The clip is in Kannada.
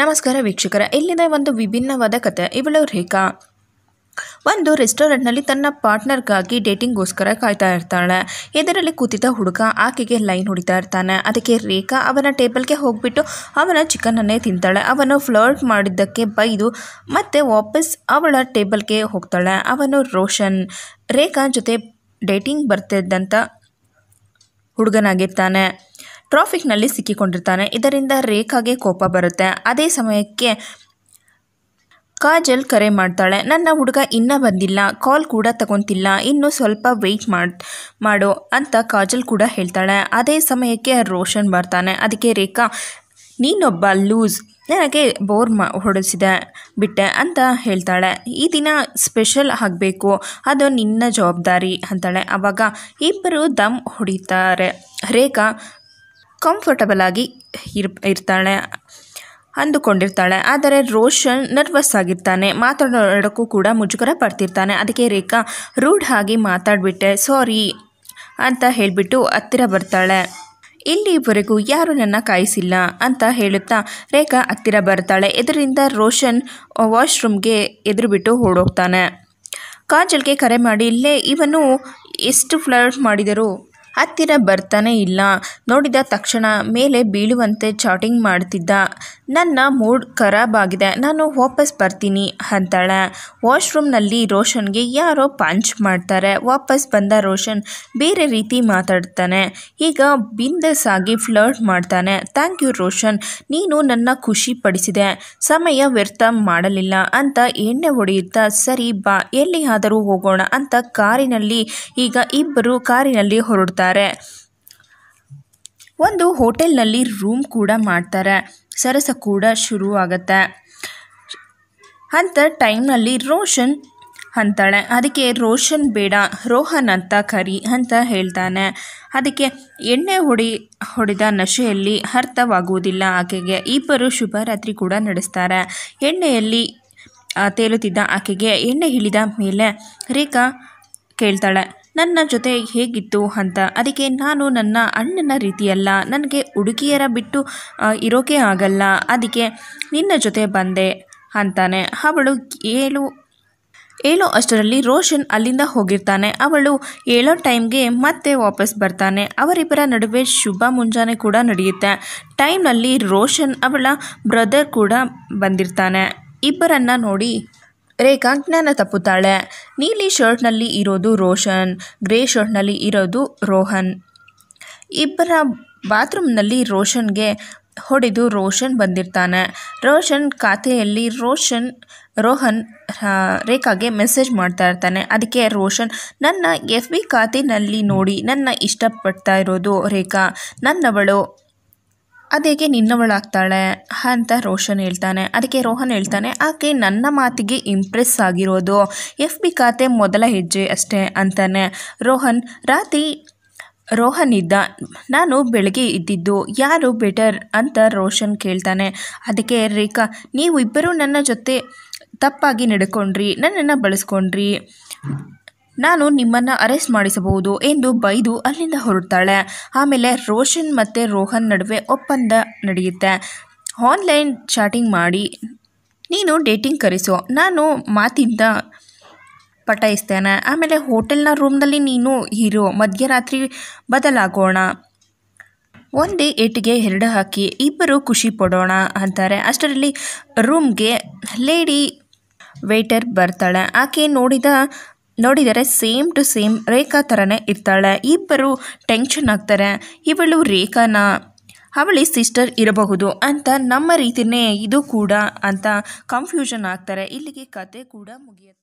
ನಮಸ್ಕಾರ ವೀಕ್ಷಕರ ಇಲ್ಲಿನ ಒಂದು ವಿಭಿನ್ನವಾದ ಕತೆ ಇವಳು ರೇಖಾ ಒಂದು ರೆಸ್ಟೋರೆಂಟ್ನಲ್ಲಿ ತನ್ನ ಪಾರ್ಟ್ನರ್ಗಾಗಿ ಡೇಟಿಂಗ್ಗೋಸ್ಕರ ಕಾಯ್ತಾ ಇರ್ತಾಳೆ ಇದರಲ್ಲಿ ಕೂತಿದ್ದ ಹುಡುಗ ಆಕೆಗೆ ಲೈನ್ ಹೊಡಿತಾ ಇರ್ತಾನೆ ಅದಕ್ಕೆ ರೇಖಾ ಅವನ ಟೇಬಲ್ಗೆ ಹೋಗ್ಬಿಟ್ಟು ಅವನ ಚಿಕನನ್ನೇ ತಿಂತಾಳೆ ಅವನು ಫ್ಲರ್ಟ್ ಮಾಡಿದ್ದಕ್ಕೆ ಬೈದು ಮತ್ತೆ ವಾಪಸ್ ಅವಳ ಟೇಬಲ್ಗೆ ಹೋಗ್ತಾಳೆ ಅವನು ರೋಷನ್ ರೇಖಾ ಜೊತೆ ಡೇಟಿಂಗ್ ಬರ್ತಿದ್ದಂಥ ಹುಡುಗನಾಗಿರ್ತಾನೆ ಟ್ರಾಫಿಕ್ನಲ್ಲಿ ಸಿಕ್ಕಿಕೊಂಡಿರ್ತಾನೆ ಇದರಿಂದ ರೇಖಾಗೆ ಕೋಪ ಬರುತ್ತೆ ಅದೇ ಸಮಯಕ್ಕೆ ಕಾಜಲ್ ಕರೆ ಮಾಡ್ತಾಳೆ ನನ್ನ ಹುಡುಗ ಇನ್ನೂ ಬಂದಿಲ್ಲ ಕಾಲ್ ಕೂಡ ತಗೊಂತಿಲ್ಲ ಇನ್ನು ಸ್ವಲ್ಪ ವೆಯ್ಟ್ ಮಾಡಿ ಮಾಡು ಅಂತ ಕಾಜಲ್ ಕೂಡ ಹೇಳ್ತಾಳೆ ಅದೇ ಸಮಯಕ್ಕೆ ರೋಷನ್ ಬರ್ತಾನೆ ಅದಕ್ಕೆ ರೇಖಾ ನೀನೊಬ್ಬ ಲೂಸ್ ನನಗೆ ಬೋರ್ ಮಾ ಹೊಡಿಸಿದೆ ಬಿಟ್ಟೆ ಅಂತ ಹೇಳ್ತಾಳೆ ಈ ದಿನ ಸ್ಪೆಷಲ್ ಆಗಬೇಕು ಅದು ನಿನ್ನ ಜವಾಬ್ದಾರಿ ಅಂತಾಳೆ ಆವಾಗ ಇಬ್ಬರು ದಮ್ ಹೊಡಿತಾರೆ ರೇಖಾ ಕಂಫರ್ಟಬಲ್ ಆಗಿ ಇರ್ತಾಳೆ ಅಂದುಕೊಂಡಿರ್ತಾಳೆ ಆದರೆ ರೋಷನ್ ನರ್ವಸ್ ಆಗಿರ್ತಾನೆ ಮಾತಾಡೋಕ್ಕೂ ಕೂಡ ಮುಜುಗರ ಪಡ್ತಿರ್ತಾನೆ ಅದಕ್ಕೆ ರೇಖಾ ರೂಢ್ ಆಗಿ ಮಾತಾಡಿಬಿಟ್ಟೆ ಸಾರಿ ಅಂತ ಹೇಳಿಬಿಟ್ಟು ಹತ್ತಿರ ಬರ್ತಾಳೆ ಇಲ್ಲಿವರೆಗೂ ಯಾರೂ ನನ್ನ ಕಾಯಿಸಿಲ್ಲ ಅಂತ ಹೇಳುತ್ತಾ ರೇಖಾ ಹತ್ತಿರ ಬರ್ತಾಳೆ ಇದರಿಂದ ರೋಷನ್ ವಾಶ್ರೂಮ್ಗೆ ಎದುರು ಬಿಟ್ಟು ಓಡೋಗ್ತಾನೆ ಕಾಜಲ್ಗೆ ಕರೆ ಮಾಡಿ ಇಲ್ಲೇ ಇವನು ಎಷ್ಟು ಫ್ಲರ್ಟ್ ಮಾಡಿದರು ಹತ್ತಿರ ಬರ್ತಾನೆ ಇಲ್ಲ ನೋಡಿದ ತಕ್ಷಣ ಮೇಲೆ ಬೀಳುವಂತೆ ಚಾಟಿಂಗ್ ಮಾಡ್ತಿದ್ದ ನನ್ನ ಮೂಡ್ ಖರಾಬ್ ಆಗಿದೆ ನಾನು ವಾಪಸ್ ಬರ್ತೀನಿ ಅಂತಾಳೆ ವಾಶ್ರೂಮ್ನಲ್ಲಿ ರೋಷನ್ಗೆ ಯಾರೋ ಪಂಚ್ ಮಾಡ್ತಾರೆ ವಾಪಸ್ ಬಂದ ರೋಷನ್ ಬೇರೆ ರೀತಿ ಮಾತಾಡ್ತಾನೆ ಈಗ ಬಿಂದಸ್ ಆಗಿ ಫ್ಲರ್ಟ್ ಮಾಡ್ತಾನೆ ಥ್ಯಾಂಕ್ ಯು ರೋಷನ್ ನೀನು ನನ್ನ ಖುಷಿ ಪಡಿಸಿದೆ ಸಮಯ ವ್ಯರ್ಥ ಮಾಡಲಿಲ್ಲ ಅಂತ ಎಣ್ಣೆ ಹೊಡೆಯುತ್ತಾ ಸರಿ ಬಾ ಎಲ್ಲಿಯಾದರೂ ಹೋಗೋಣ ಅಂತ ಕಾರಿನಲ್ಲಿ ಈಗ ಇಬ್ಬರು ಕಾರಿನಲ್ಲಿ ಹೊರಡ್ತಾರೆ ಮಾಡ್ತಾರೆ ಒಂದು ಹೋಟೆಲ್ನಲ್ಲಿ ರೂಮ್ ಕೂಡ ಮಾಡ್ತಾರೆ ಸರಸ ಕೂಡ ಶುರುವಾಗತ್ತೆ ಅಂಥ ಟೈಮ್ನಲ್ಲಿ ರೋಷನ್ ಅಂತಾಳೆ ಅದಕ್ಕೆ ರೋಷನ್ ಬೇಡ ರೋಹನ್ ಅಂತ ಕರಿ ಅಂತ ಹೇಳ್ತಾನೆ ಅದಕ್ಕೆ ಎಣ್ಣೆ ಹೊಡಿ ಹೊಡೆದ ನಶೆಯಲ್ಲಿ ಅರ್ಥವಾಗುವುದಿಲ್ಲ ಆಕೆಗೆ ಇಬ್ಬರು ಶುಭರಾತ್ರಿ ಕೂಡ ನಡೆಸ್ತಾರೆ ಎಣ್ಣೆಯಲ್ಲಿ ತೇಲುತ್ತಿದ್ದ ಆಕೆಗೆ ಎಣ್ಣೆ ಇಳಿದ ಮೇಲೆ ರೇಖಾ ಕೇಳ್ತಾಳೆ ನನ್ನ ಜೊತೆ ಹೇಗಿತ್ತು ಅಂತ ಅದಕ್ಕೆ ನಾನು ನನ್ನ ಅಣ್ಣನ ರೀತಿಯಲ್ಲ ನನಗೆ ಹುಡುಗಿಯರ ಬಿಟ್ಟು ಇರೋಕೆ ಆಗಲ್ಲ ಅದಕ್ಕೆ ನಿನ್ನ ಜೊತೆ ಬಂದೆ ಅಂತಾನೆ ಅವಳು ಏಳು ಏಳೋ ಅಷ್ಟರಲ್ಲಿ ರೋಷನ್ ಅಲ್ಲಿಂದ ಹೋಗಿರ್ತಾನೆ ಅವಳು ಏಳೋ ಟೈಮ್ಗೆ ಮತ್ತೆ ವಾಪಸ್ ಬರ್ತಾನೆ ಅವರಿಬ್ಬರ ನಡುವೆ ಶುಭ ಮುಂಜಾನೆ ಕೂಡ ನಡೆಯುತ್ತೆ ಟೈಮ್ನಲ್ಲಿ ರೋಷನ್ ಅವಳ ಬ್ರದರ್ ಕೂಡ ಬಂದಿರ್ತಾನೆ ಇಬ್ಬರನ್ನು ನೋಡಿ ರೇಖಾ ಜ್ಞಾನ ತಪ್ಪುತ್ತಾಳೆ ನೀಲಿ ಶರ್ಟ್ನಲ್ಲಿ ಇರೋದು ರೋಷನ್ ಗ್ರೇ ಶರ್ಟ್ನಲ್ಲಿ ಇರೋದು ರೋಹನ್ ಇಬ್ಬರ ಬಾತ್ರೂಮ್ನಲ್ಲಿ ರೋಷನ್ಗೆ ಹೊಡೆದು ರೋಷನ್ ಬಂದಿರ್ತಾನೆ ರೋಷನ್ ಖಾತೆಯಲ್ಲಿ ರೋಷನ್ ರೋಹನ್ ರೇಖಾಗೆ ಮೆಸೇಜ್ ಮಾಡ್ತಾ ಇರ್ತಾನೆ ಅದಕ್ಕೆ ರೋಷನ್ ನನ್ನ ಎಫ್ ಬಿ ಖಾತೆಯಲ್ಲಿ ನೋಡಿ ನನ್ನ ಇಷ್ಟಪಡ್ತಾ ಇರೋದು ರೇಖಾ ನನ್ನವಳು ಅದೇಗೆ ನಿನ್ನವಳಾಗ್ತಾಳೆ ಅಂತ ರೋಷನ್ ಹೇಳ್ತಾನೆ ಅದಕ್ಕೆ ರೋಹನ್ ಹೇಳ್ತಾನೆ ಆಕೆ ನನ್ನ ಮಾತಿಗೆ ಇಂಪ್ರೆಸ್ ಆಗಿರೋದು ಎಫ್ ಬಿ ಖಾತೆ ಮೊದಲ ಹೆಜ್ಜೆ ಅಷ್ಟೇ ಅಂತಾನೆ ರೋಹನ್ ರಾತ್ರಿ ರೋಹನ್ ಇದ್ದ ನಾನು ಬೆಳಗ್ಗೆ ಇದ್ದಿದ್ದು ಯಾರು ಬೆಟರ್ ಅಂತ ರೋಷನ್ ಕೇಳ್ತಾನೆ ಅದಕ್ಕೆ ರೇಖಾ ನೀವು ಇಬ್ಬರೂ ನನ್ನ ಜೊತೆ ತಪ್ಪಾಗಿ ನಡ್ಕೊಂಡ್ರಿ ನನ್ನನ್ನು ಬಳಸ್ಕೊಂಡ್ರಿ ನಾನು ನಿಮ್ಮನ್ನು ಅರೆಸ್ಟ್ ಮಾಡಿಸಬಹುದು ಎಂದು ಬೈದು ಅಲ್ಲಿಂದ ಹೊರಡ್ತಾಳೆ ಆಮೇಲೆ ರೋಷನ್ ಮತ್ತು ರೋಹನ್ ನಡುವೆ ಒಪ್ಪಂದ ನಡೆಯುತ್ತೆ ಆನ್ಲೈನ್ ಚಾಟಿಂಗ್ ಮಾಡಿ ನೀನು ಡೇಟಿಂಗ್ ಕರೆಸು ನಾನು ಮಾತಿಂದ ಪಟಾಯಿಸ್ತೇನೆ ಆಮೇಲೆ ಹೋಟೆಲ್ನ ರೂಮ್ನಲ್ಲಿ ನೀನು ಇರೋ ಮಧ್ಯರಾತ್ರಿ ಬದಲಾಗೋಣ ಒಂದೇ ಏಟಿಗೆ ಎರಡು ಹಾಕಿ ಇಬ್ಬರು ಖುಷಿ ಪಡೋಣ ಅಂತಾರೆ ಅಷ್ಟರಲ್ಲಿ ರೂಮ್ಗೆ ಲೇಡಿ ವೇಟರ್ ಬರ್ತಾಳೆ ಆಕೆ ನೋಡಿದ ನೋಡಿದರೆ ಸೇಮ್ ಟು ಸೇಮ್ ರೇಖಾ ಥರನೇ ಇರ್ತಾಳೆ ಇಬ್ಬರು ಟೆನ್ಷನ್ ಆಗ್ತಾರೆ ಇವಳು ರೇಖಾನ ಅವಳಿ ಸಿಸ್ಟರ್ ಇರಬಹುದು ಅಂತ ನಮ್ಮ ರೀತಿಯೇ ಇದು ಕೂಡ ಅಂತ ಕನ್ಫ್ಯೂಷನ್ ಆಗ್ತಾರೆ ಇಲ್ಲಿಗೆ ಕತೆ ಕೂಡ ಮುಗಿಯುತ್ತೆ